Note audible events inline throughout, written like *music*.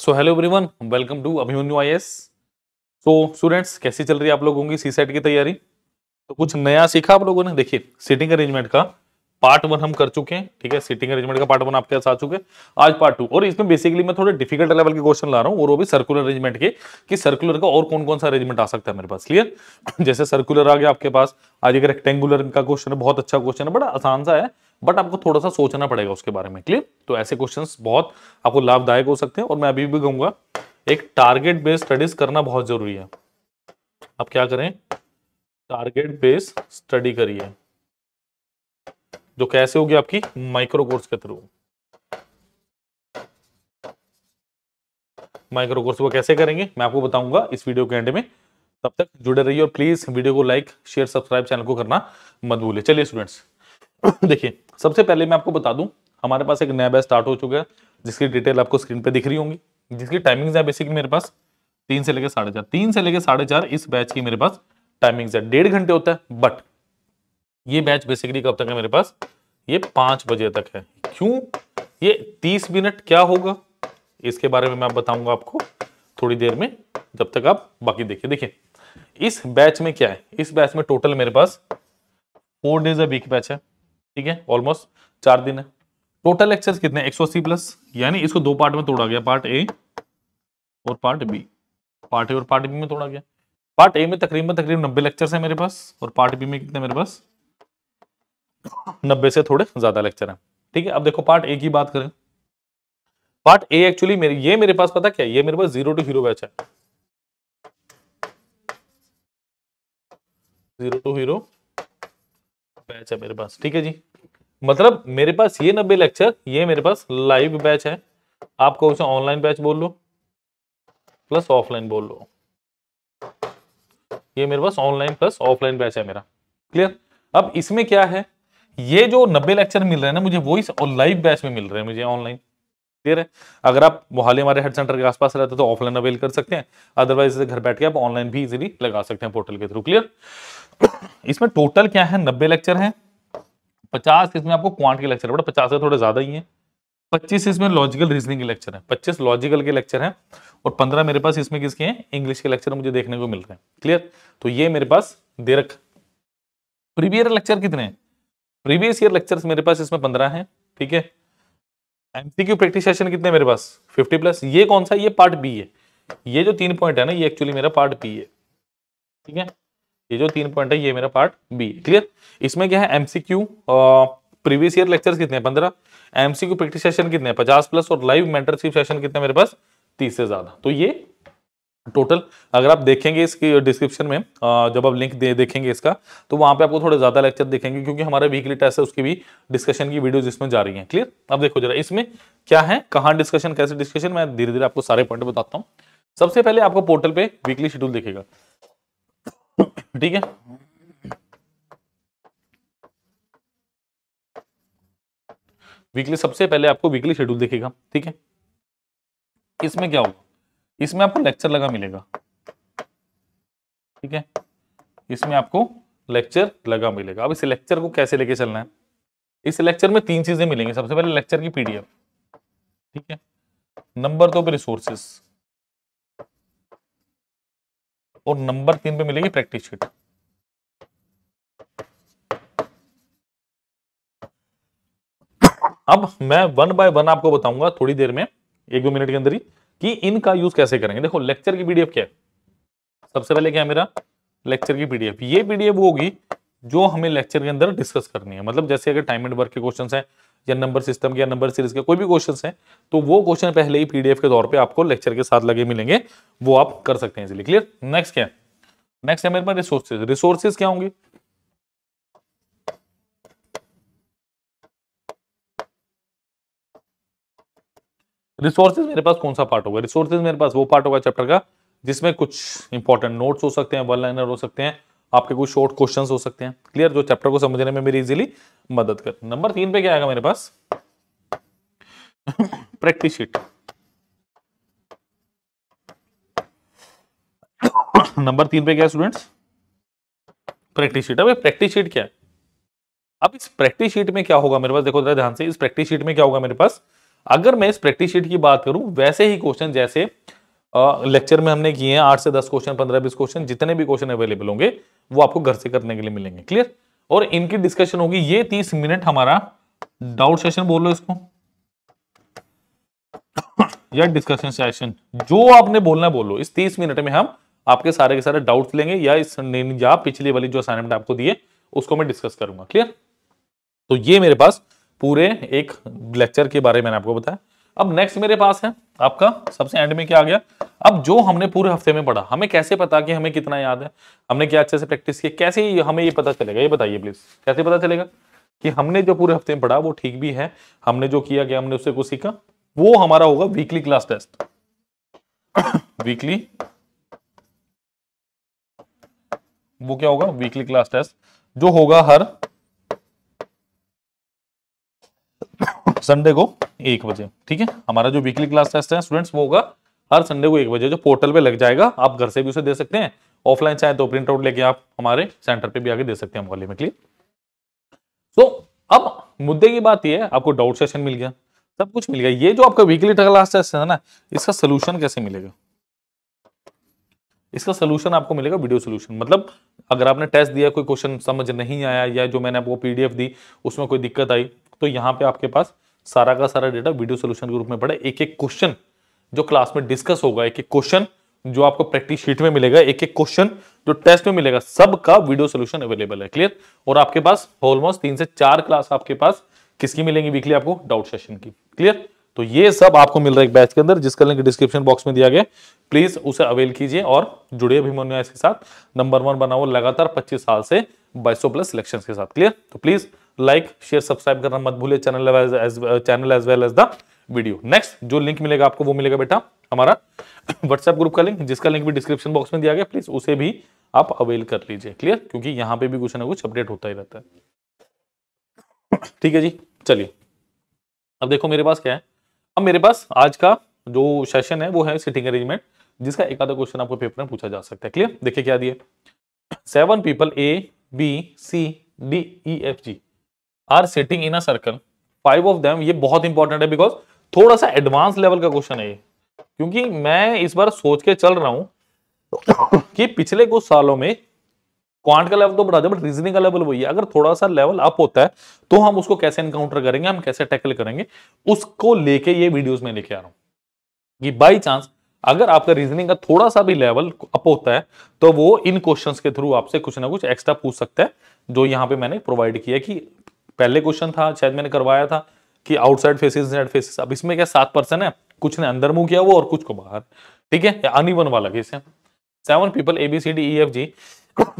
So hello everyone welcome to Abhimanyu I S so students कैसी चल रही है आप लोगों की सी सेट की तैयारी तो कुछ नया सीखा आप लोगों ने देखिए सीटिंग अरेंजमेंट का पार्ट वन हम कर चुके हैं ठीक है सीटिंग अरेंजमेंट का पार्ट वन आपके पास आ चुके हैं आज पार्ट टू और इसमें बेसिकली मैं थोड़े डिफिकल्ट लेवल के क्वेश्चन ला रहा हूँ और वो भी सर्कुलर अरेंजमेंट के कि सर्कुलर का और कौन कौन सा अरेंजमेंट आ सकता है मेरे पास क्लियर *clears throat* जैसे सर्कुलर आ गया आपके पास आज एक रेक्टेंगुलर का क्वेश्चन है बहुत अच्छा क्वेश्चन है बड़ा आसान सा है बट आपको थोड़ा सा सोचना पड़ेगा उसके बारे में क्लियर तो ऐसे क्वेश्चन बहुत आपको लाभदायक हो सकते हैं और मैं अभी भी कहूंगा एक टारगेट बेस्ड स्टडीज करना बहुत जरूरी है आप क्या करें टारगेट बेस्ड स्टडी करिए जो कैसे होगी आपकी माइक्रो कोर्स के थ्रू माइक्रो कोर्स को कैसे करेंगे मैं आपको बताऊंगा इस वीडियो के एंड में तब तक जुड़े रहिए और प्लीज वीडियो को लाइक शेयर सब्सक्राइब चैनल को करना मत भूलिए चलिए स्टूडेंट्स *coughs* देखिए सबसे पहले मैं आपको बता दूं हमारे पास एक नया बैच स्टार्ट हो चुका है जिसकी डिटेल आपको स्क्रीन पे दिख रही होंगी जिसकी टाइमिंग्स है बेसिकली मेरे पास तीन से लेकर साढ़े चार तीन से लेकर साढ़े चार इस बैच की मेरे पास टाइमिंग्स है डेढ़ घंटे होता है बट ये बैच बेसिकली कब तक है मेरे पास ये पांच बजे तक है क्यों ये तीस मिनट क्या होगा इसके बारे में मैं बताऊंगा आपको थोड़ी देर में जब तक आप बाकी देखिए देखिए इस बैच में क्या है इस बैच में टोटल मेरे पास four days a week batch है ठीक है ऑलमोस्ट चार दिन है टोटल लेक्चर्स कितने 180 प्लस यानी इसको दो पार्ट में तोड़ा गया पार्ट ए और पार्ट बी पार्ट ए और पार्ट बी में तोड़ा गया पार्ट ए में तकरीबन तकरीबन नब्बे लेक्चर्स है मेरे पास और पार्ट बी में कितने मेरे पास नब्बे से थोड़े ज्यादा लेक्चर हैं ठीक है अब देखो पार्ट ए की बात करें पार्ट ए एक्चुअली मेरे ये मेरे पास पता क्या है ये मेरे पास जीरो टू हीरो बैच है जीरो टू हीरो बैच है मेरे पास ठीक है जी मतलब मेरे पास ये नब्बे लेक्चर ये मेरे पास लाइव बैच है आप आपको उसे ऑनलाइन बैच बोल लो प्लस ऑफलाइन बोल लो ये मेरे पास ऑनलाइन प्लस ऑफलाइन बैच है मेरा क्लियर अब इसमें क्या है ये जो नब्बे लेक्चर मिल रहे हैं ना मुझे वो इस लाइव बैच में मिल रहे हैं मुझे ऑनलाइन क्लियर है अगर आप मोहाली हमारे हेड सेंटर के आसपास रहते तो ऑफलाइन अवेल कर सकते हैं अदरवाइज घर बैठ के आप ऑनलाइन भी इजीली लगा सकते हैं पोर्टल के थ्रू क्लियर इसमें टोटल क्या है नब्बे लेक्चर हैं पचास इसमें आपको क्वांट के लेक्चर बड़ा पचास से थोड़े ज़्यादा ही हैं पच्चीस इसमें लॉजिकल रीजनिंग के लेक्चर हैं पच्चीस लॉजिकल के लेक्चर हैं और पंद्रह मेरे पास इसमें किसके हैं इंग्लिश के लेक्चर मुझे देखने को मिल रहे हैं क्लियर तो ये मेरे पास दे रख प्रीवियर लेक्चर कितने प्रीवियस ईयर लेक्चर मेरे पास इसमें पंद्रह हैं ठीक है एमसीक्यू प्रैक्टिस सेशन कितने मेरे पास फिफ्टी प्लस ये कौन सा ये पार्ट बी है ये जो तीन पॉइंट है ना ये एक्चुअली मेरा पार्ट बी है ठीक है ये जो तीन पॉइंट है ये मेरा पार्ट बी क्लियर इसमें क्या है एमसीक्यू प्रीवियस ईयर लेक्चर कितने पंद्रह एमसीक्यू प्रैक्टिस सेशन कितने पचास प्लस और लाइव मेंटरशिप सेशन कितने मेरे पास तीस से ज्यादा तो ये टोटल अगर आप देखेंगे इसकी डिस्क्रिप्शन में जब आप लिंक दे, देखेंगे इसका तो वहां पे आपको थोड़े ज्यादा लेक्चर देखेंगे क्योंकि हमारे वीकली टेस्ट है उसकी भी डिस्कशन की वीडियोस इसमें जा रही हैं क्लियर अब देखो जरा इसमें क्या है कहाँ डिस्कशन कैसे डिस्कशन मैं धीरे धीरे आपको सारे पॉइंट बताता हूँ सबसे पहले आपको पोर्टल पे वीकली शेड्यूल देखेगा ठीक है वीकली सबसे पहले आपको वीकली शेड्यूल देखेगा ठीक है इसमें क्या होगा इसमें आपको लेक्चर लगा मिलेगा ठीक है इसमें आपको लेक्चर लगा मिलेगा अब इस लेक्चर को कैसे लेके चलना है इस लेक्चर में तीन चीजें मिलेंगी सबसे पहले लेक्चर की पीडीएफ ठीक है नंबर दो पे रिसोर्सेस और नंबर तीन पे मिलेगी प्रैक्टिस शीट अब मैं वन बाय वन आपको बताऊंगा थोड़ी देर में एक दो मिनट के अंदर ही कि इनका यूज कैसे करेंगे देखो लेक्चर की पीडीएफ क्या है सबसे पहले क्या है मेरा लेक्चर की पीडीएफ ये पीडीएफ होगी जो हमें लेक्चर के अंदर डिस्कस करनी है मतलब जैसे अगर टाइम एंड वर्क के क्वेश्चन हैं या नंबर सिस्टम के या नंबर सीरीज के कोई भी क्वेश्चन हैं तो वो क्वेश्चन पहले ही पीडीएफ के तौर पे आपको लेक्चर के साथ लगे मिलेंगे वो आप कर सकते हैं इसलिए क्लियर नेक्स्ट क्या नेक्स्ट है मेरे पास रिसोर्सेज रिसोर्सेज क्या होंगे रिसोर्सेज मेरे पास कौन सा पार्ट होगा रिसोर्सेज मेरे पास वो पार्ट होगा चैप्टर का जिसमें कुछ इंपॉर्टेंट नोट्स हो सकते हैं वन लाइनर हो सकते हैं आपके कुछ शॉर्ट क्वेश्चन हो सकते हैं क्लियर जो चैप्टर को समझने में मेरी इजिली मदद कर नंबर तीन पे क्या आएगा मेरे पास प्रैक्टिस शीट नंबर तीन पे क्या है स्टूडेंट्स प्रैक्टिस शीट अब प्रैक्टिस शीट क्या है अब इस प्रैक्टिस शीट में क्या होगा मेरे पास देखो जरा ध्यान से इस प्रैक्टिस शीट में क्या होगा मेरे पास अगर मैं इस प्रैक्टिस शीट की बात करूं वैसे ही क्वेश्चन जैसे लेक्चर में हमने किए हैं आठ से दस क्वेश्चन पंद्रह बीस क्वेश्चन जितने भी क्वेश्चन अवेलेबल होंगे वो आपको घर से करने के लिए मिलेंगे क्लियर और इनकी डिस्कशन होगी ये तीस मिनट हमारा डाउट सेशन बोल लो इसको या डिस्कशन सेशन जो आपने बोलना है बोलो इस तीस मिनट में हम आपके सारे के सारे डाउट्स लेंगे या इस या पिछली वाली जो असाइनमेंट आपको दिए उसको मैं डिस्कस करूंगा क्लियर तो ये मेरे पास पूरे एक लेक्चर के बारे में आपको बताया अब नेक्स्ट मेरे पास है आपका सबसे एंड में क्या आ गया अब जो हमने पूरे हफ्ते में पढ़ा हमें कैसे पता कि हमें कितना याद है हमने क्या अच्छे से प्रैक्टिस किया कैसे हमें ये पता चलेगा ये बताइए प्लीज कैसे पता चलेगा कि हमने जो पूरे हफ्ते में पढ़ा वो ठीक भी है हमने जो किया गया हमने उससे कुछ सीखा वो हमारा होगा वीकली क्लास टेस्ट वीकली वो क्या होगा वीकली क्लास टेस्ट जो होगा हर संडे को एक बजे ठीक है हमारा जो वीकली क्लास टेस्ट है स्टूडेंट्स वो होगा हर संडे को एक बजे जो पोर्टल पे लग जाएगा आप घर से भी उसे दे सकते हैं ऑफलाइन चाहे तो प्रिंट आउट लेके आप हमारे सेंटर पे भी आगे दे सकते हैं मोहल्ले में क्लियर सो अब मुद्दे की बात यह है आपको डाउट सेशन मिल गया सब कुछ मिल गया ये जो आपका वीकली क्लास टेस्ट है ना इसका सोल्यूशन कैसे मिलेगा इसका सोल्यूशन आपको मिलेगा वीडियो सोल्यूशन मतलब अगर आपने टेस्ट दिया कोई क्वेश्चन समझ नहीं आया या जो मैंने आपको पीडीएफ दी उसमें कोई दिक्कत आई तो यहाँ पे आपके पास सारा का सारा डेटा वीडियो सोल्यूशन के रूप में पड़ा एक एक क्वेश्चन जो क्लास में डिस्कस होगा एक एक क्वेश्चन जो आपको प्रैक्टिस शीट में मिलेगा एक एक क्वेश्चन जो टेस्ट में मिलेगा सब का वीडियो सोल्यूशन अवेलेबल है क्लियर और आपके पास ऑलमोस्ट तीन से चार क्लास आपके पास किसकी मिलेंगी वीकली आपको डाउट सेशन की क्लियर तो ये सब आपको मिल रहा है बैच के अंदर जिसका लिंक डिस्क्रिप्शन बॉक्स में दिया गया प्लीज उसे अवेल कीजिए और जुड़िए अभिमन्यु के साथ नंबर वन बना लगातार पच्चीस साल से बाईसो प्लस सिलेक्शन के साथ क्लियर तो प्लीज लाइक शेयर सब्सक्राइब करना मत भूलिए channel channel as well as the video next जो लिंक मिलेगा आपको वो मिलेगा बेटा हमारा व्हाट्सएप *coughs* ग्रुप का लिंक जिसका लिंक भी डिस्क्रिप्शन बॉक्स में दिया गया प्लीज उसे भी आप अवेल कर लीजिए क्लियर क्योंकि यहाँ पे भी कुछ ना कुछ अपडेट होता ही रहता है *coughs* ठीक है जी चलिए अब देखो मेरे पास क्या है अब मेरे पास आज का जो सेशन है वो है सिटिंग अरेंजमेंट जिसका एक आधा क्वेश्चन आपको पेपर में पूछा जा सकता है क्लियर देखिए क्या दिए seven people A B C D E F G are sitting in a circle five of them ये बहुत इंपॉर्टेंट है बिकॉज थोड़ा सा एडवांस लेवल का क्वेश्चन है ये क्योंकि मैं इस बार सोच के चल रहा हूं *coughs* कि पिछले कुछ सालों में क्वांट का लेवल तो बढ़ा दिया बट रीजनिंग का लेवल वही है अगर थोड़ा सा लेवल अप होता है तो हम उसको कैसे इनकाउंटर करेंगे हम कैसे टैकल करेंगे उसको लेके ये वीडियोस में लेके आ रहा हूं कि बाई चांस अगर आपका रीजनिंग का थोड़ा सा भी लेवल अप होता है तो वो इन क्वेश्चंस के थ्रू आपसे कुछ ना कुछ एक्स्ट्रा पूछ सकता है जो यहाँ पे मैंने प्रोवाइड किया कि पहले क्वेश्चन था शायद मैंने करवाया था कि आउटसाइड फेसिस इनसाइड फेसिस अब इसमें क्या सात पर्सन है कुछ ने अंदर मुंह किया वो और कुछ को बाहर ठीक है अनइवन वाला केस है seven people A B C D E F G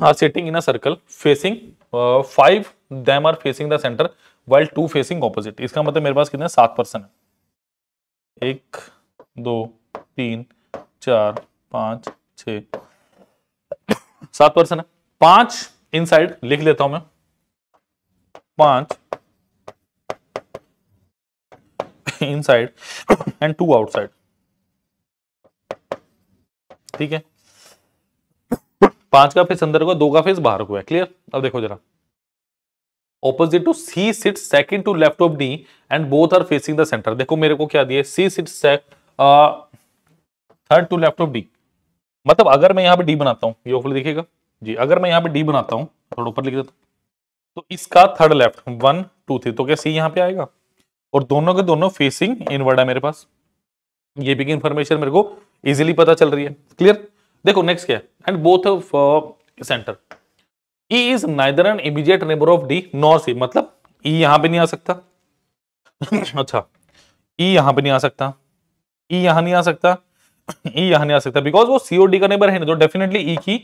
are sitting in a circle facing five them are facing the centre while two facing opposite इसका मतलब मेरे पास कितने सात पर्सन है एक दो तीन चार पांच छ सात पर्सन है पांच इनसाइड लिख लेता हूं मैं पांच इनसाइड एंड टू आउटसाइड ठीक है पांच का फेस अंदर को दो का फेस बाहर को है क्लियर अब देखो जरा opposite to C sit second to left of D and both are facing the centre देखो मेरे को क्या दिया C sit sec third to left of D मतलब अगर मैं यहां पे डी बनाता हूं ये ऑफर दिखेगा जी अगर मैं यहां पे डी बनाता हूं थोड़ा ऊपर लिख देता हूं तो इसका third left one two three तो क्या सी यहाँ पे आएगा और दोनों के दोनों फेसिंग इनवर्ड है मेरे पास ये भी इंफॉर्मेशन मेरे को इजीली पता चल रही है क्लियर देखो नेक्स्ट क्या and both centre E is neither and immediate neighbour of D nor C मतलब ई e यहां पे नहीं आ सकता *laughs* अच्छा ई e यहां पे नहीं आ सकता ई e यहां नहीं आ सकता ई यहां नहीं आ सकता बिकॉज वो सीओ डी का नेबर है ना तो डेफिनेटली ई की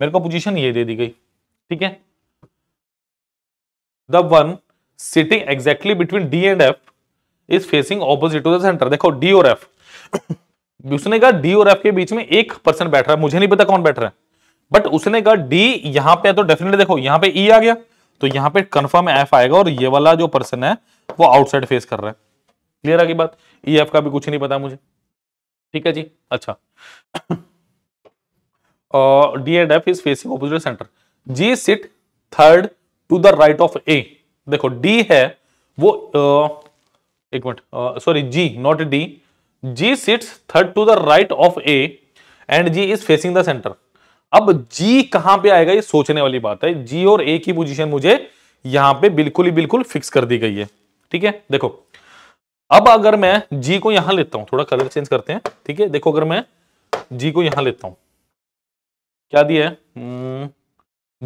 मेरे को पोजिशन ये दे दी गई ठीक है the one sitting exactly between D and F is facing opposite to centre देखो डी और एफ *coughs* उसने कहा डी और एफ के बीच में एक पर्सन बैठ रहा है मुझे नहीं पता कौन बैठ रहा है बट उसने कहा डी यहां पे तो डेफिनेटली देखो यहां पे ई e आ गया तो यहां पे कंफर्म एफ आएगा और ये वाला जो पर्सन है वो आउटसाइड फेस कर रहा है क्लियर आ गई बात ई e, एफ का भी कुछ नहीं पता मुझे ठीक है जी अच्छा D and F is facing opposite centre G sit third to the right of A देखो डी है वो आ, एक मिनट sorry G not D G sits third to the right of A and G is facing the centre अब G कहां पे आएगा ये सोचने वाली बात है जी और ए की पोजीशन मुझे यहां पे बिल्कुल ही बिल्कुल फिक्स कर दी गई है ठीक है देखो अब अगर मैं जी को यहां लेता हूं थोड़ा कलर चेंज करते हैं ठीक है देखो अगर मैं जी को यहां लेता हूं क्या दिया है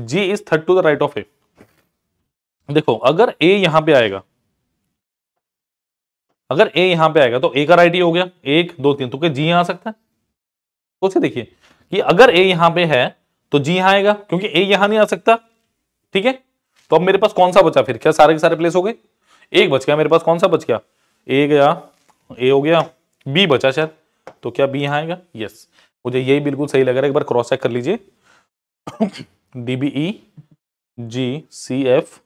G is third to the right of A देखो अगर ए यहां पे आएगा अगर ए यहां पे आएगा तो ए का राइट ये हो गया एक दो तीन तो क्या जी यहां आ सकता है सोचे देखिए कि अगर ए यहां पे है तो जी यहां आएगा क्योंकि ए यहां नहीं आ सकता ठीक है तो अब मेरे पास कौन सा बचा फिर क्या सारे के सारे प्लेस हो गए एक बच गया मेरे पास कौन सा बच गया ए गया ए हो गया बी बचा शायद तो क्या बी यहां आएगा यस मुझे यही बिल्कुल सही लग रहा है एक बार क्रॉस चेक कर लीजिए D B E G C F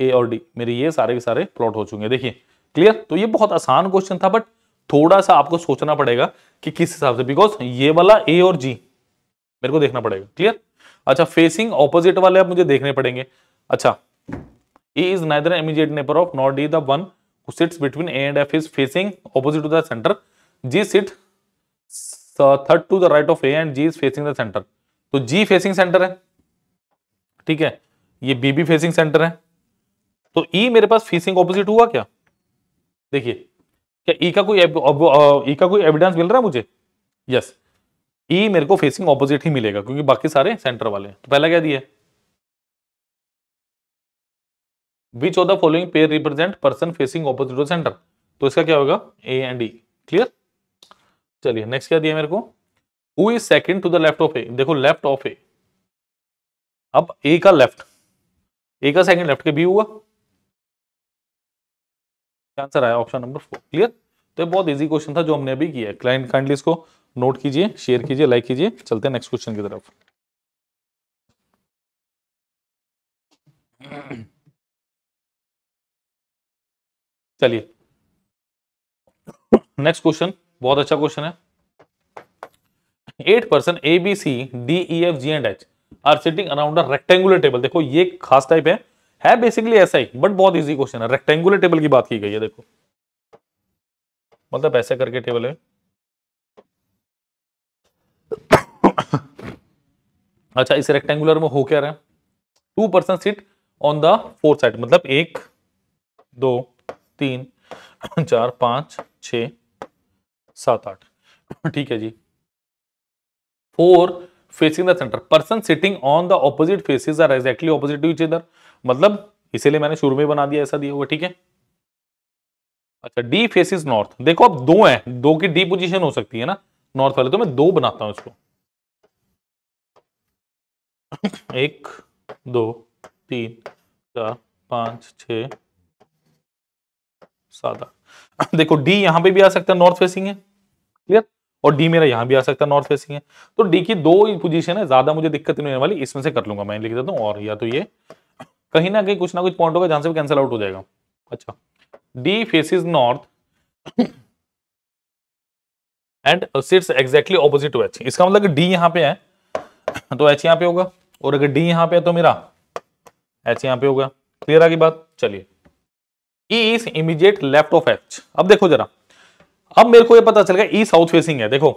A और डी मेरे ये सारे के सारे प्लॉट हो चुके हैं देखिए क्लियर तो ये बहुत आसान क्वेश्चन था बट थोड़ा सा आपको सोचना पड़ेगा कि किस हिसाब से बिकॉज ये वाला ए और जी मेरे को देखना पड़ेगा क्लियर अच्छा फेसिंग ऑपोजिट वाले आप मुझे देखने पड़ेंगे अच्छा A is neither immediate neighbour of not D the one sits between A and F is facing opposite to the centre G sit third to the right of A and G is facing the centre तो G facing centre है ठीक है ये B be facing centre है तो ई e मेरे पास फीसिंग opposite हुआ क्या देखिए क्या ई e का कोई ई e का कोई एविडेंस मिल रहा है मुझे यस ई e मेरे को फेसिंग ऑपोजिट ही मिलेगा क्योंकि बाकी सारे सेंटर वाले हैं तो पहला क्या दिया which of the following pair represent person facing opposite to centre तो इसका क्या होगा ए एंड ई क्लियर चलिए नेक्स्ट क्या दिया मेरे को who is second to the left of A देखो लेफ्ट ऑफ ए अब ए का लेफ्ट ए का सेकंड लेफ्ट के बी हुआ आंसर आया ऑप्शन नंबर फोर क्लियर तो ये बहुत इजी क्वेश्चन था जो हमने अभी किया क्लाइंट काइंडली इसको नोट कीजिए शेयर कीजिए लाइक कीजिए चलते हैं नेक्स्ट क्वेश्चन की तरफ चलिए नेक्स्ट क्वेश्चन बहुत अच्छा क्वेश्चन है eight person A B C D E F G and H are sitting around rectangular table देखो ये खास टाइप है है बेसिकली ऐसा ही बट बहुत इजी क्वेश्चन है रेक्टेंगुलर टेबल की बात की गई है देखो मतलब ऐसे करके टेबल है अच्छा इस रेक्टेंगुलर में हो क्या रहा है two person sit on the four side मतलब एक दो तीन चार पांच छ सात आठ ठीक है जी four facing the centre person sitting on the opposite faces are exactly opposite to each other मतलब इसीलिए मैंने शुरू में बना दिया ऐसा दिया हुआ ठीक है अच्छा डी फेसिस नॉर्थ देखो अब दो है दो की डी पोजीशन हो सकती है ना नॉर्थ वाले तो मैं दो बनाता हूं इसको एक दो तीन चार पांच छ सात देखो डी यहां पे भी आ सकता है नॉर्थ फेसिंग है क्लियर और डी मेरा यहां भी आ सकता है नॉर्थ फेसिंग है तो डी की दो पोजीशन है ज्यादा मुझे दिक्कत नहीं होने वाली इसमें से कर लूंगा मैं लिख देता हूँ और या तो ये कहीं ना कहीं कुछ ना कुछ पॉइंट होगा जहां से कैंसिल आउट हो जाएगा अच्छा D faces north and sits exactly opposite to H इसका मतलब डी यहां पे है तो एच यहां पे होगा और अगर डी यहां पे है तो मेरा एच यहां पे होगा क्लियर आगे बात चलिए E is immediate left of H अब देखो जरा अब मेरे को ये पता चल गया ई साउथ फेसिंग है देखो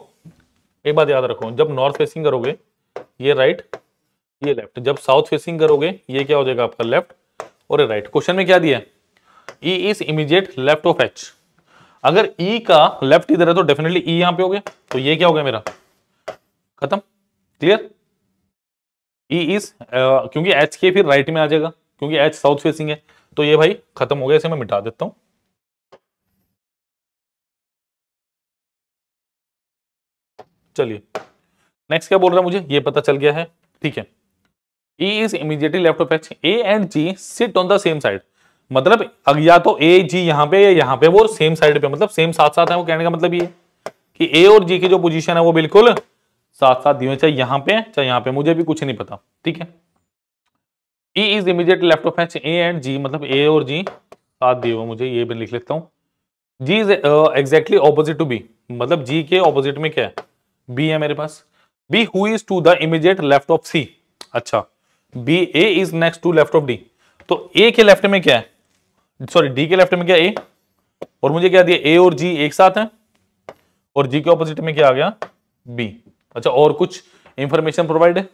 एक बात याद रखो जब नॉर्थ फेसिंग करोगे ये राइट ये लेफ्ट जब साउथ फेसिंग करोगे ये क्या हो जाएगा आपका लेफ्ट और राइट क्वेश्चन में क्या दिया E is immediate left of H अगर ई e का लेफ्ट इधर है तो डेफिनेटली ई e यहां पे हो गया तो ये क्या हो गया मेरा खत्म क्लियर ई इज क्योंकि एच के फिर राइट में आ जाएगा क्योंकि एच साउथ फेसिंग है तो ये भाई खत्म हो गया इसे मैं मिटा देता हूं चलिए नेक्स्ट क्या बोल रहा है मुझे ये पता चल गया है ठीक है A e is immediately left of H A and G sit on the same side मतलब या तो ए जी यहां पे या यहां पे वो सेम साइड पे मतलब सेम साथ साथ है वो कहने का मतलब ये कि ए और जी की जो पोजीशन है वो बिल्कुल साथ साथ दी चाहे यहां पे चाहे यहां पे मुझे भी कुछ नहीं पता ठीक है E is immediate left of H A and G मतलब ए और जी साथ दिए हुए मुझे ये भी लिख लेता हूँ G is exactly opposite to B मतलब जी के ऑपोजिट में क्या है बी है मेरे पास B who is to the immediate left of C अच्छा B A is next to left of D तो ए के लेफ्ट में क्या है सॉरी डी के लेफ्ट में क्या ए और मुझे क्या दिया ए और जी एक साथ हैं और जी के ऑपोजिट में क्या आ गया बी अच्छा और कुछ इंफॉर्मेशन प्रोवाइड है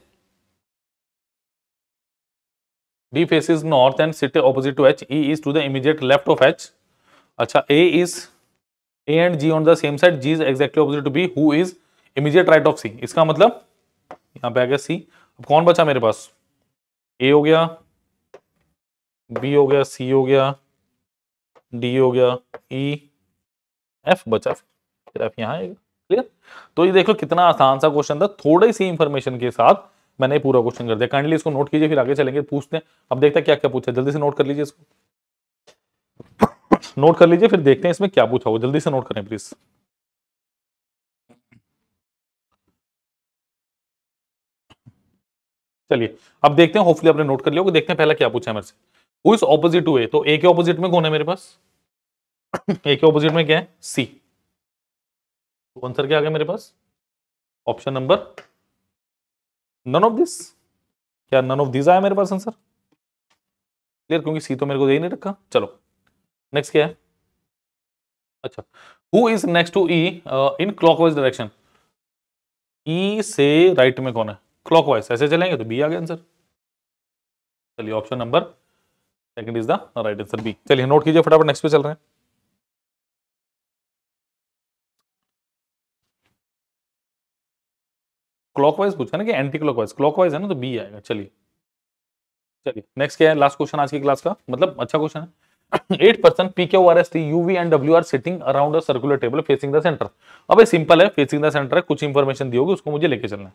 D is north and sit opposite to H E is to the immediate left of H अच्छा A is A and G on the same side G is exactly opposite to B who is immediate right of C इसका मतलब यहां पे आ गया सी अब कौन बचा मेरे पास ए हो गया बी हो गया सी हो गया डी हो गया ई e, एफ बचा फिर एफ यहाँ आएगा क्लियर तो ये देख लो कितना आसान सा क्वेश्चन था थोड़ी सी इंफॉर्मेशन के साथ मैंने पूरा क्वेश्चन कर दिया काइंडली इसको नोट कीजिए फिर आगे चलेंगे पूछते हैं अब देखते हैं क्या क्या पूछा जल्दी से नोट कर लीजिए इसको नोट *coughs* कर लीजिए फिर देखते हैं इसमें क्या पूछा हो जल्दी से नोट करें प्लीज चलिए अब देखते हैं होपफुली आपने नोट कर लिया देखते हैं पहला क्या पूछा है मेरे से who is opposite to A तो ए के ऑपोजिट में कौन है मेरे पास ए के ऑपोजिट में क्या है सी तो आंसर क्या आ गया मेरे पास option number none of this क्या नन ऑफ दिस आया मेरे पास आंसर क्लियर क्योंकि सी तो मेरे को दे ही नहीं रखा चलो नेक्स्ट क्या है अच्छा who is next to E in clockwise direction E से राइट में कौन है क्लॉकवाइज ऐसे चलेंगे तो बी आ गया आंसर चलिए option number second is the right answer B चलिए नोट कीजिए फटाफट नेक्स्ट पे चल रहे हैं क्लॉकवाइज पूछा ना कि एंटी क्लॉकवाइज क्लॉकवाइज है ना तो बी आएगा चलिए चलिए नेक्स्ट क्या है लास्ट क्वेश्चन आज की क्लास का मतलब अच्छा क्वेश्चन है eight persons P Q R S T U V and W are sitting around a circular table facing the centre अब ये सिंपल है फेसिंग द सेंटर है कुछ इंफॉर्मेशन दी होगी उसको मुझे लेके चलना है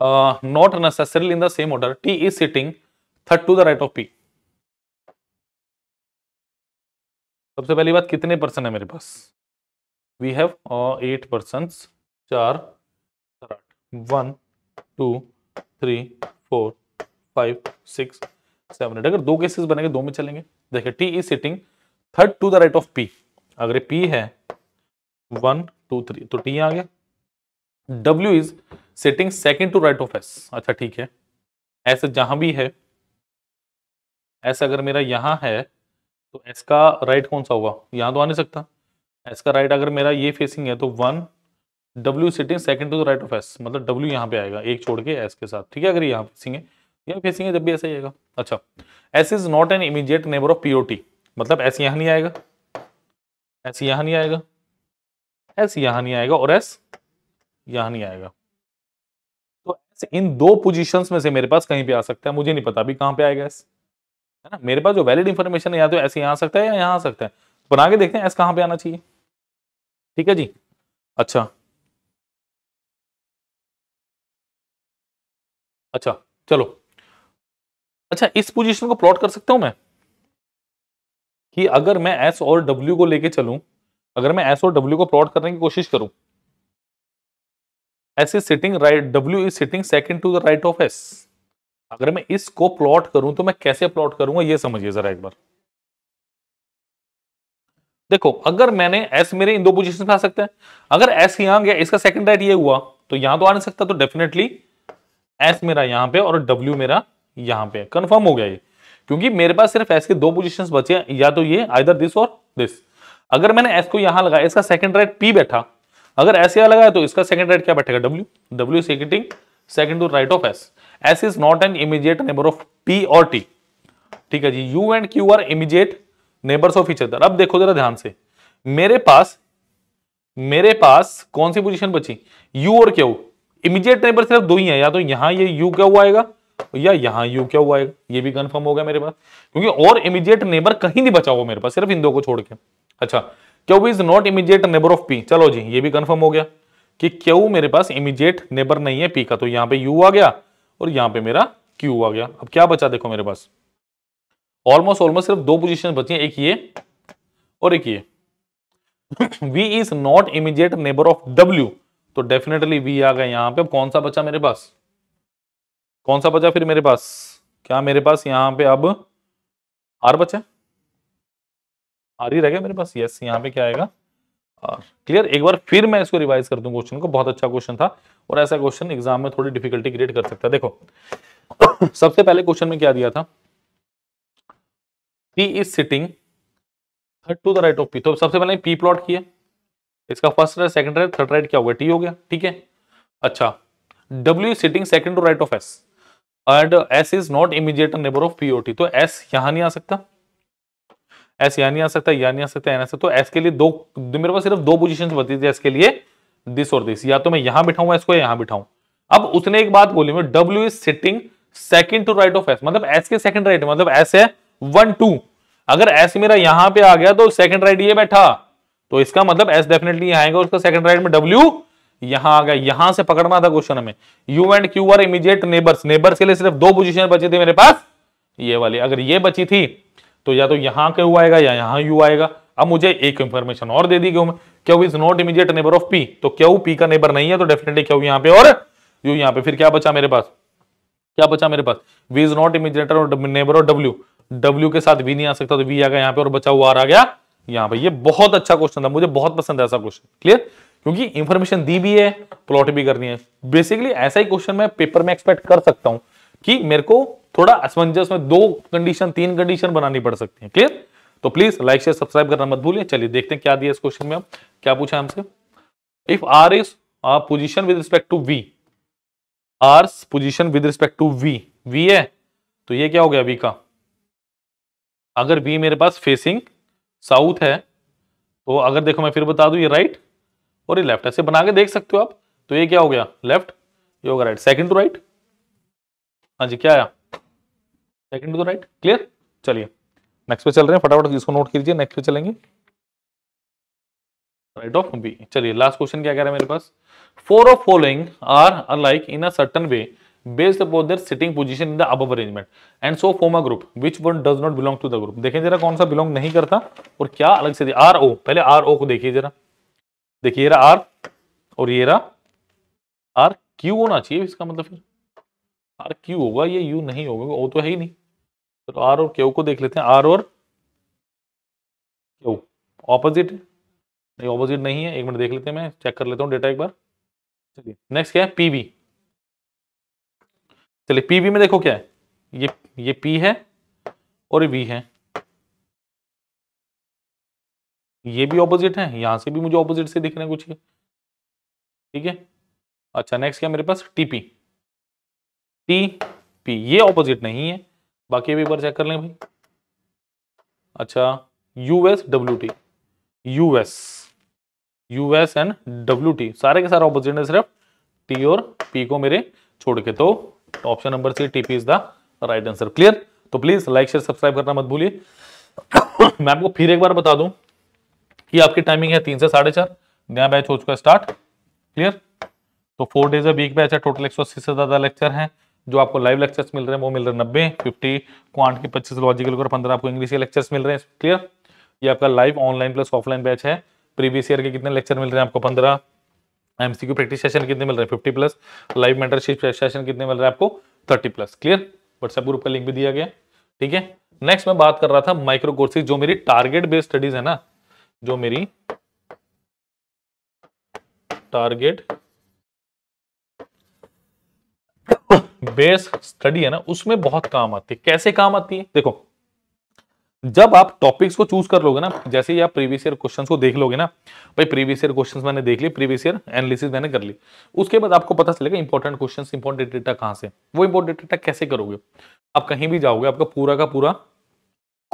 uh, not necessarily in the same order, T is sitting third to the right of P. सबसे पहली बात कितने पर्सन है मेरे पास वी हैव एट पर्सन चार one two three four five six seven eight अगर दो केसेस बनेंगे दो में चलेंगे देखिए T is sitting third to the right of P अगर पी है वन टू थ्री तो टी आ गया W is sitting second to right of S अच्छा ठीक है एस जहां भी है एस अगर मेरा यहां है तो एस का राइट कौन सा होगा यहां तो आ नहीं सकता एस का राइट अगर मेरा ये फेसिंग है तो one W sitting second to the right of S मतलब डब्ल्यू यहां पे आएगा एक छोड़ के एस के साथ ठीक है अगर यहाँ फेसिंग है यहाँ फेसिंग है जब भी ऐसा ही आएगा अच्छा S is not an immediate neighbour of P or T मतलब एस यहाँ नहीं आएगा एस यहाँ नहीं आएगा एस यहाँ नहीं आएगा और एस यहाँ नहीं आएगा इन दो पोजीशंस में से मेरे पास कहीं पे आ सकता है मुझे नहीं पता अभी कहां पे आएगा एस है ना मेरे पास जो वैलिड इन्फॉर्मेशन है या तो ऐसे यहाँ आ सकता है या यहाँ आ सकता है तो बना के देखते हैं एस कहां पे आना चाहिए ठीक है जी अच्छा अच्छा चलो अच्छा इस पोजीशन को प्लॉट कर सकता हूं मैं कि अगर मैं एस और डब्ल्यू को लेके चलूं अगर मैं एस और डब्ल्यू को प्लॉट करने की कोशिश करूं S is sitting right W is sitting second to the right of S अगर मैं इसको प्लॉट करूं तो मैं कैसे प्लॉट करूंगा ये समझिए जरा एक बार देखो अगर मैंने एस मेरे इन दो पोजिशन में आ सकते हैं अगर एस यहां गया इसका सेकंड राइट ये हुआ तो यहां तो आ नहीं सकता तो डेफिनेटली एस मेरा यहां पे और डब्ल्यू मेरा यहां पे कंफर्म हो गया ये क्योंकि मेरे पास सिर्फ एस के दो पोजिशन बचे या तो ये आइदर दिस और दिस अगर मैंने एस को यहां लगाया इसका सेकंड राइट पी बैठा अगर एस यहाँ लगा है तो इसका सेकंड राइट क्या बैठेगा W W seconding second to right of S S is not an immediate neighbour of P और टी ठीक है जी U and Q are immediate neighbours of each other अब देखो जरा ध्यान से मेरे पास मेरे पास कौन सी पोजिशन बची यू और क्यू इमीजिएट नेबर सिर्फ दो ही है या तो यहां ये यू क्या हुआ आएगा या यहां यू क्या हुआ आएगा ये भी कंफर्म हो गया मेरे पास क्योंकि और इमीजिएट नेबर कहीं नहीं बचा हुआ मेरे पास सिर्फ इन दो को छोड़ के अच्छा Q is not immediate neighbour of P चलो जी ये भी कंफर्म हो गया कि क्यू मेरे पास इमीजिएट नेबर नहीं है पी का तो यहां पे यू आ गया और यहां पे मेरा क्यू आ गया अब क्या बचा देखो मेरे पास ऑलमोस्ट ऑलमोस्ट सिर्फ दो पोजिशन बची एक ये और एक ये V is not immediate neighbour of W तो डेफिनेटली वी आ गया यहां पे अब कौन सा बचा मेरे पास कौन सा बचा फिर मेरे पास क्या मेरे पास यहां पे अब आर बचा आर ही रह गया मेरे पास यस यहाँ पे क्या आएगा आर क्लियर एक बार फिर मैं इसको रिवाइज कर दूं क्वेश्चन को बहुत अच्छा क्वेश्चन था और ऐसा क्वेश्चन एग्जाम में थोड़ी डिफिकल्टी क्रिएट कर सकता है देखो *coughs* सबसे पहले क्वेश्चन में क्या दिया था P is sitting to the right of P तो सबसे पहले पी प्लॉट किया इसका first right second right third right क्या हो गया टी हो गया ठीक है अच्छा W is sitting second to right of S and S is not immediate neighbour of P O T तो एस यहां नहीं आ सकता एस यहाँ नहीं आ सकता यहाँ नहीं आ सकता यहाँ तो एस के लिए दो मेरे पास सिर्फ दो पोजिशन बती थी एस के लिए दिस और दिस या तो मैं यहां एस को यहां बिठाऊं अब उसने एक बात बोली मैं W is sitting second to right of S मतलब एस के सेकंड राइट मतलब एस है वन टू अगर एस मेरा यहां पे आ गया तो सेकंड राइट ये बैठा तो इसका मतलब एस डेफिनेटली यहां आएगा उसका सेकंड राइट में डब्ल्यू यहां आ गया यहां से पकड़ना था क्वेश्चन हमें U and Q are immediate neighbours neighbours के लिए सिर्फ दो पोजिशन बची थी मेरे पास ये वाली अगर ये बची थी तो या तो यहाँ का यू आएगा या यहाँ यू आएगा अब मुझे एक इंफॉर्मेशन और दे दी क्यों Q is not immediate neighbour of P तो क्यू पी का नेबर नहीं है तो डेफिनेटली क्यू यहाँ पे और यू यहाँ पे फिर क्या बचा मेरे पास क्या बचा मेरे पास V is not immediate neighbour of W W के साथ वी नहीं आ सकता तो वी आ गया यहाँ पे और बचा हुआ आ गया यहाँ पे ये बहुत अच्छा क्वेश्चन था मुझे बहुत पसंद है ऐसा क्वेश्चन क्लियर क्योंकि इंफॉर्मेशन दी भी है प्लॉट भी करनी है बेसिकली ऐसा ही क्वेश्चन मैं पेपर में एक्सपेक्ट कर सकता हूं कि मेरे को थोड़ा असमंजस में दो कंडीशन तीन कंडीशन बनानी पड़ सकती है क्लियर तो प्लीज लाइक शेयर सब्सक्राइब करना मत भूलिए चलिए देखते हैं क्या दिया इस क्वेश्चन में क्या पूछा हमसे if R is position with respect to V R position with respect to V V है तो ये क्या हो गया वी का अगर वी मेरे पास फेसिंग साउथ है तो अगर देखो मैं फिर बता दू ये राइट और ये लेफ्ट ऐसे बना के देख सकते हो आप तो ये क्या हो गया लेफ्ट ये होगा राइट सेकंड टू राइट हाँ जी क्या आया second to the right clear चलिए नेक्स्ट पे चल रहे हैं फटाफट इसको नोट कीजिए नेक्स्ट पे चलेंगे राइट ऑफ बी चलिए लास्ट क्वेश्चन क्या कह रहा है मेरे पास four of following are alike in a certain way based upon their sitting position in the above arrangement and so form a group which one does not belong to the group देखिए जरा कौन सा belong नहीं करता और क्या अलग से आर ओ पहले आर ओ को देखिए जरा देखिए रहा आर और ये रहा आर क्यू होना चाहिए इसका मतलब फिर आर क्यू होगा ये यू नहीं होगा ओ तो है ही नहीं चलो तो आर और क्यू को देख लेते हैं आर और क्यू ऑपोजिट नहीं ऑपोजिट नहीं है एक मिनट देख लेते हैं मैं चेक कर लेता हूँ डेटा एक बार चलिए नेक्स्ट क्या है पीवी चलिए पीवी में देखो क्या है ये ये पी है और ये वी है ये भी ऑपोजिट है यहां से भी मुझे ऑपोजिट से दिख रहे हैं कुछ ठीक है अच्छा नेक्स्ट क्या मेरे पास टीपी टी पी ये ऑपोजिट नहीं है बाकी भी एक बार चेक कर लें भाई अच्छा U S W T U S U S and W T सारे के सारे ऑपोजिट है सिर्फ टी और पी को मेरे छोड़ के तो option number C TP is the right answer clear तो प्लीज लाइक शेयर सब्सक्राइब करना मत भूलिए *coughs* मैं आपको फिर एक बार बता दूं कि आपकी टाइमिंग है तीन से साढ़े चार नया बैच हो चुका है स्टार्ट क्लियर तो four days a week batch है टोटल एक सौ अस्सी से ज्यादा लेक्चर है जो आपको लाइव लेक्चर्स मिल रहे हैं वो मिल रहे हैं नब्बे फिफ्टी क्वांट के पच्चीस लॉजिकल और पंद्रह आपको इंग्लिश के लेक्चर्स मिल रहे हैं क्लियर ये आपका live online plus offline batch है प्रीवियस ईयर के कितने लेक्चर मिल रहे हैं आपको पंद्रह एमसीक्यू प्रैक्टिस सेशन कितने मिल रहे हैं fifty plus live mentorship session कितने मिल रहे हैं आपको thirty plus clear WhatsApp group का लिंक भी दिया गया ठीक है नेक्स्ट मैं बात कर रहा था माइक्रो कोर्सेज जो मेरी टारगेट बेस्ड स्टडीज है ना जो मेरी टारगेट बेस स्टडी है ना उसमें बहुत काम आती है कैसे काम आती है देखो जब आप टॉपिक्स को चूज कर लोगे ना जैसे ही आप प्रीवियस ईयर क्वेश्चंस को देख लोगे ना भाई प्रीवियस ईयर क्वेश्चंस मैंने देख लिए प्रीवियस ईयर एनालिसिस मैंने कर ली उसके बाद आपको पता चलेगा इंपॉर्टेंट क्वेश्चंस इंपॉर्टेंट डेटा कहाँ से वो इंपॉर्टेंट डेटा कैसे करोगे आप कहीं भी जाओगे आपका पूरा का पूरा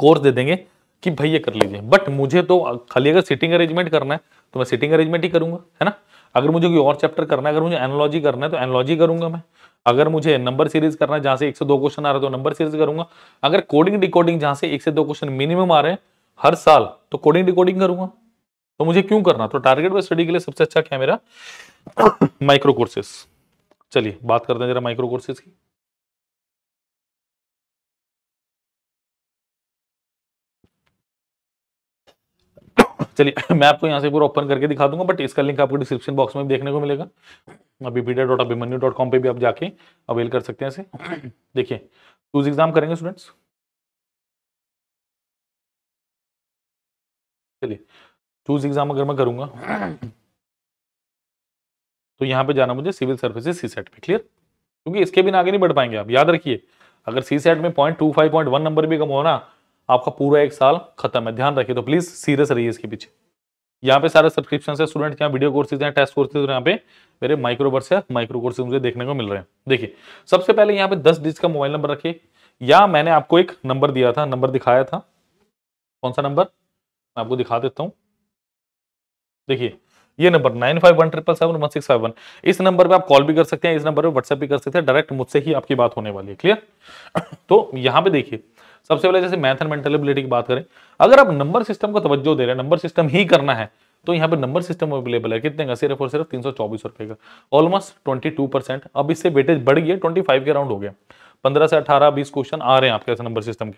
कोर्स दे देंगे कि भाई ये कर लीजिए बट मुझे तो खाली अगर सिटिंग अरेंजमेंट करना है तो मैं सिटिंग अरेंजमेंट ही करूंगा है ना अगर मुझे कोई और चैप्टर करना है अगर मुझे एनोलॉजी करना है तो एनोलॉजी करूंगा मैं अगर मुझे नंबर सीरीज करना है जहां से एक से दो क्वेश्चन आ रहा है तो नंबर सीरीज करूंगा अगर कोडिंग डिकोडिंग जहां से एक से दो क्वेश्चन मिनिमम आ रहे हैं हर साल तो कोडिंग डिकोडिंग करूंगा तो मुझे क्यों करना तो टारगेट पर स्टडी के लिए सबसे अच्छा क्या है मेरा माइक्रो कोर्सेस चलिए बात करते हैं जरा माइक्रो कोर्सेस की चलिए *laughs* मैं आपको यहाँ से पूरा ओपन करके दिखा दूंगा बट इसका लिंक आपको डिस्क्रिप्शन बॉक्स में भी देखने को मिलेगा अभी P dot Abhimanyu dot com पर भी आप जाके अवेल कर सकते हैं इसे *clears throat* देखिए टूज एग्जाम करेंगे स्टूडेंट्स चलिए टूज एग्जाम अगर मैं करूँगा तो यहाँ पे जाना मुझे सिविल सर्विसेज सी सेट पे क्लियर क्योंकि इसके बिना आगे नहीं बढ़ पाएंगे आप याद रखिए अगर सी सेट में point two five point one number भी कम हो ना आपका पूरा एक साल खत्म है ध्यान रखिए तो प्लीज सीरियस रहिए इसके पीछे यहाँ पे सारे सब्सक्रिप्शन है स्टूडेंट यहाँ वीडियो कोर्सेज हैं टेस्ट कोर्सेज तो यहाँ पे मेरे माइक्रोवर्स है माइक्रो कोर्सेज मुझे देखने को मिल रहे हैं देखिए सबसे पहले यहाँ पे दस डिज का मोबाइल नंबर रखिए या मैंने आपको एक नंबर दिया था नंबर दिखाया था कौन सा नंबर मैं आपको दिखा देता हूँ देखिए ये number nine five one triple seven one six five one इस नंबर पे आप कॉल भी कर सकते हैं इस नंबर पे व्हाट्सएप भी कर सकते हैं डायरेक्ट मुझसे ही आपकी बात होने वाली है क्लियर *coughs* तो यहाँ पे देखिए सबसे पहले जैसे मैथ एंड मेंटल एबिलिटी की बात करें अगर आप नंबर सिस्टम को तवज्जो दे रहे हैं नंबर सिस्टम ही करना है तो यहाँ पे नंबर सिस्टम अवेलेबल है कितने का सिर्फ और सिर्फ तीन सौ चौबीस रुपए का ऑलमोस्ट ट्वेंटी टू परसेंट अब इससे वेटेज बढ़ गया ट्वेंटी फाइव के राउंड हो गया पंद्रह से अठारह बीस क्वेश्चन आ रहे हैं आपके ऐसे नंबर सिस्टम के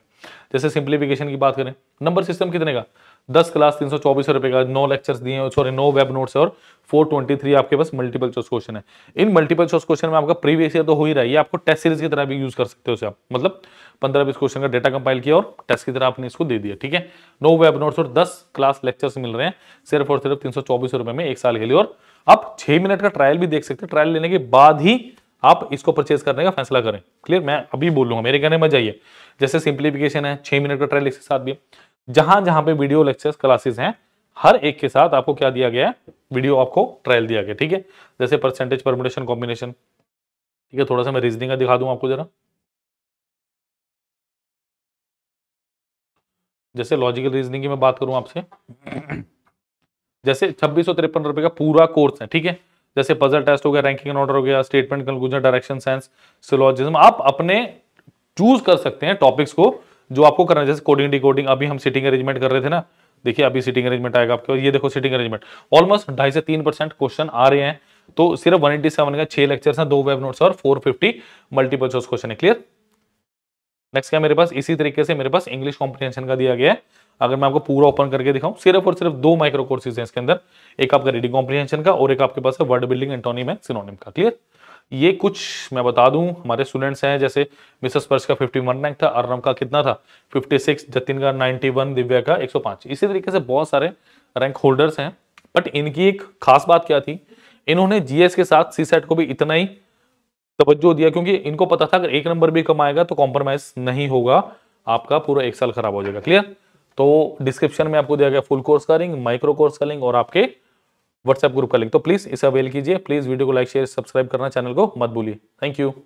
जैसे सिंप्लीफिकेशन की बात करें नंबर सिस्टम कितने का दस क्लास तीन सौ चौबीस रुपए का नौ लेक्चर्स दिए हैं सॉरी नौ वेब नोट्स और फोर ट्वेंटी थ्री आपके पास मल्टीपल चॉइस क्वेश्चन है इन मल्टीपल चॉइस क्वेश्चन में आपका प्रीवियस ईयर तो हो ही रहा है आपको टेस्ट सीरीज की तरह भी यूज कर सकते हो आप मतलब पंद्रह बीस क्वेश्चन का डेटा कंपाइल किया और टेस्ट की तरह आपने इसको दे दिया ठीक है नौ वेब नोट्स और दस क्लास लेक्चर्स मिल रहे हैं सिर्फ और सिर्फ तीन सौ चौबीस रुपए में एक साल के लिए और आप छह मिनट का ट्रायल भी देख सकते हैं ट्रायल लेने के बाद ही आप इसको परचेज करने का फैसला करें क्लियर मैं अभी बोलूंगा मेरे कहने में जाइए जैसे सिंप्लीफिकेशन है छह मिनट का ट्रायल इसके साथ भी जहां जहां पे वीडियो लेक्चर्स क्लासेस हैं हर एक के साथ आपको क्या दिया गया है वीडियो आपको ट्रायल दिया गया ठीक है जैसे परसेंटेज परमिटेशन कॉम्बिनेशन ठीक है थोड़ा सा मैं रीजनिंग का दिखा दूंगा आपको जरा जैसे लॉजिकल रीजनिंग की मैं बात करूं आपसे जैसे छब्बीस सौ तिरपन रुपए का पूरा कोर्स है ठीक है जैसे पजल टेस्ट हो गया रैंकिंग एंड ऑर्डर हो गया statement conclusion direction sense syllogism आप अपने चूज कर सकते हैं टॉपिक्स को जो आपको करना जैसे कोडिंग डिकोडिंग अभी हम सिटिंग अरेंजमेंट कर रहे थे ना देखिए अभी सिटिंग अरेंजमेंट आएगा आपके ये देखो सिटिंग अरेंजमेंट ऑलमोस्ट ढाई से तीन परसेंट क्वेश्चन आ रहे हैं तो सिर्फ 187 का छह लेक्चर्स हैं दो वेब नोट्स और 450 मल्टीपल चॉइस क्वेश्चन है क्लियर नेक्स्ट क्या मेरे पास इसी तरीके से मेरे पास इंग्लिश कॉम्प्रिहेंशन का दिया गया है अगर मैं आपको पूरा ओपन करके दिखाऊं सिर्फ और सिर्फ दो माइक्रो कोर्सेज हैं इसके अंदर एक आपका रीडिंग कॉम्प्रीहेंशन का और एक आपके पास है word building antonym and synonym का क्लियर ये कुछ मैं बता दूं हमारे स्टूडेंट्स हैं जैसे मिसेस पर्स का 51 रैंक था अर्नम का कितना था 56 जतिन का 91 दिव्या का 105 इसी तरीके से बहुत सारे रैंक होल्डर्स हैं बट इनकी एक खास बात क्या थी इन्होंने जीएस के साथ सी सेट को भी इतना ही तवज्जो दिया क्योंकि इनको पता था अगर एक नंबर भी कम तो कॉम्प्रोमाइज नहीं होगा आपका पूरा एक साल खराब हो जाएगा क्लियर तो डिस्क्रिप्शन में आपको दिया गया फुल कोर्स का लिंक माइक्रो कोर्स का लिंक और आपके व्हाट्सएप ग्रुप का लिंक तो प्लीज़ इसे अवेल कीजिए प्लीज़ वीडियो को लाइक शेयर सब्सक्राइब करना चैनल को मत भूलिए थैंक यू